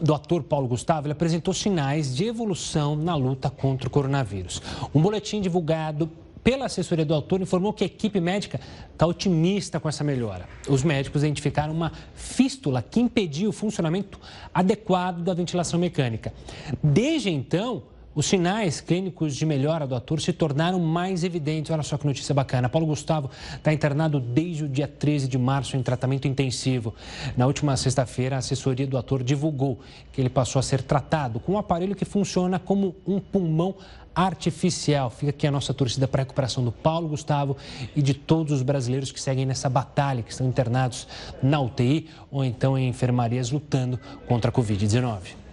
do ator Paulo Gustavo, ele apresentou sinais de evolução na luta contra o coronavírus. Um boletim divulgado pela assessoria do autor informou que a equipe médica está otimista com essa melhora. Os médicos identificaram uma fístula que impediu o funcionamento adequado da ventilação mecânica. Desde então, os sinais clínicos de melhora do ator se tornaram mais evidentes. Olha só que notícia bacana. Paulo Gustavo está internado desde o dia 13 de março em tratamento intensivo. Na última sexta-feira, a assessoria do ator divulgou que ele passou a ser tratado com um aparelho que funciona como um pulmão artificial. Fica aqui a nossa torcida para a recuperação do Paulo Gustavo e de todos os brasileiros que seguem nessa batalha, que estão internados na UTI ou então em enfermarias lutando contra a Covid-19.